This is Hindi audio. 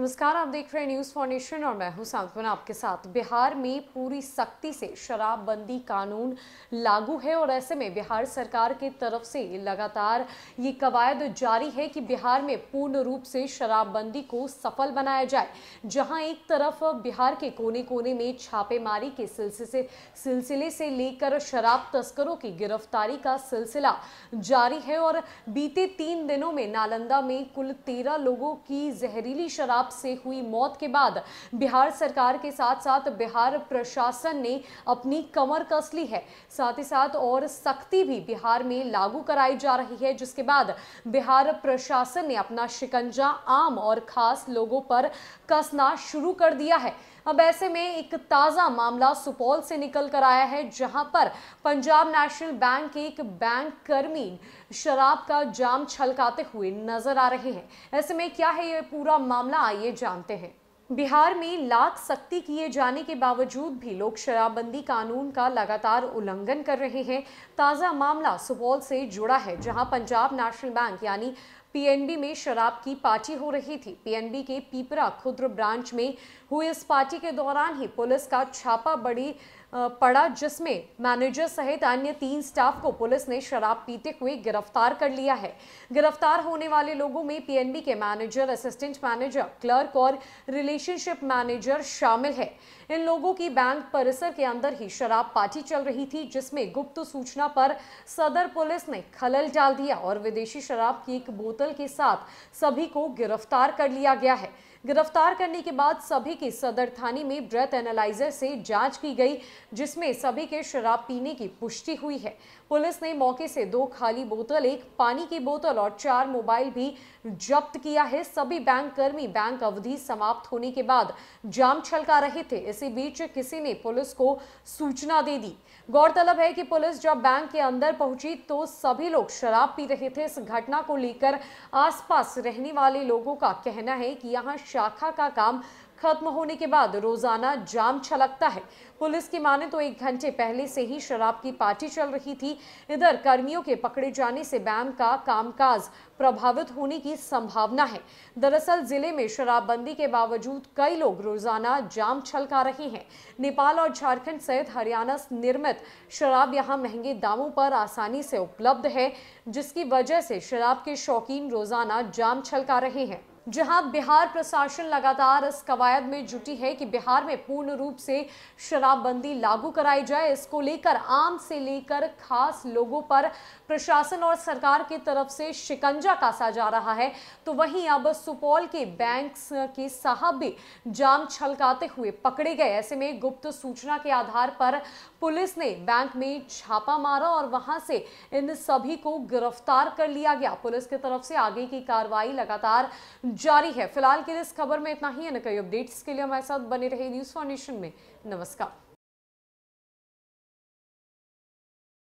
नमस्कार आप देख रहे हैं न्यूज़ फाउंडेशन और मैं हूं सांत्वना आपके साथ बिहार में पूरी सख्ती से शराबबंदी कानून लागू है और ऐसे में बिहार सरकार की तरफ से लगातार ये कवायद जारी है कि बिहार में पूर्ण रूप से शराबबंदी को सफल बनाया जाए जहां एक तरफ बिहार के कोने कोने में छापेमारी के सिलसिले सिलसिले से लेकर शराब तस्करों की गिरफ्तारी का सिलसिला जारी है और बीते तीन दिनों में नालंदा में कुल तेरह लोगों की जहरीली शराब सांप से हुई मौत के बाद बिहार सरकार के साथ साथ बिहार प्रशासन ने अपनी कमर कस ली है साथ ही साथ और सख्ती भी बिहार में लागू कराई जा रही है जिसके बाद बिहार प्रशासन ने अपना शिकंजा आम और खास लोगों पर कसना शुरू कर दिया है अब ऐसे में एक ताज़ा मामला सुपौल से निकल कर आया है जहां पर पंजाब नेशनल बैंक के एक बैंक कर्मी शराब का जाम छलकाते हुए नजर आ रहे हैं ऐसे में क्या है ये पूरा मामला आइए जानते हैं बिहार में लाख सख्ती किए जाने के बावजूद भी लोग शराबबंदी कानून का लगातार उल्लंघन कर रहे हैं ताज़ा मामला सुपौल से जुड़ा है जहां पंजाब नेशनल बैंक यानी पीएनबी में शराब की पार्टी हो रही थी पीएनबी के पीपरा खुद्र ब्रांच में हुई इस पार्टी के दौरान ही पुलिस का छापा बड़ी पड़ा जिसमें मैनेजर सहित अन्य तीन स्टाफ को पुलिस ने शराब पीते हुए गिरफ्तार कर लिया है गिरफ्तार होने वाले लोगों में पीएनबी के मैनेजर असिस्टेंट मैनेजर क्लर्क और रिलेशनशिप मैनेजर शामिल है इन लोगों की बैंक परिसर के अंदर ही शराब पार्टी चल रही थी जिसमें गुप्त सूचना पर सदर पुलिस ने खलल डाल दिया और विदेशी शराब की एक बोतल बोतल के साथ सभी को गिरफ्तार कर लिया गया है गिरफ्तार करने के बाद सभी की सदर थाने में ब्रेथ एनालाइजर से जांच की गई जिसमें सभी के शराब पीने की पुष्टि हुई है पुलिस ने मौके से दो खाली बोतल एक पानी की बोतल और चार मोबाइल भी जब्त किया है सभी बैंक कर्मी बैंक अवधि समाप्त होने के बाद जाम छलका रहे थे इसी बीच किसी ने पुलिस को सूचना दे दी गौरतलब है कि पुलिस जब बैंक के अंदर पहुंची तो सभी लोग शराब पी रहे थे इस घटना को लेकर आसपास रहने वाले लोगों का कहना है कि यहाँ शाखा का काम खत्म होने के बाद रोजाना जाम छलकता है पुलिस की माने तो एक घंटे पहले से ही शराब की पार्टी चल रही थी इधर कर्मियों के पकड़े जाने से बैम का कामकाज प्रभावित होने की संभावना है दरअसल जिले में शराबबंदी के बावजूद कई लोग रोजाना जाम छलका रहे हैं नेपाल और झारखंड सहित हरियाणा निर्मित शराब यहाँ महंगे दामों पर आसानी से उपलब्ध है जिसकी वजह से शराब के शौकीन रोजाना जाम छलका रहे हैं जहां बिहार प्रशासन लगातार इस कवायद में जुटी है कि बिहार में पूर्ण रूप से शराबबंदी लागू कराई जाए इसको लेकर आम से लेकर खास लोगों पर प्रशासन और सरकार की तरफ से शिकंजा कासा जा रहा है तो वहीं अब सुपौल के बैंक के साहब भी जाम छलकाते हुए पकड़े गए ऐसे में गुप्त सूचना के आधार पर पुलिस ने बैंक में छापा मारा और वहां से इन सभी को गिरफ्तार कर लिया गया पुलिस की तरफ से आगे की कार्रवाई लगातार जारी है फिलहाल के लिए इस खबर में इतना ही है न कई अपडेट्स के लिए हमारे साथ बने रहे न्यूज फाउंडेशन में नमस्कार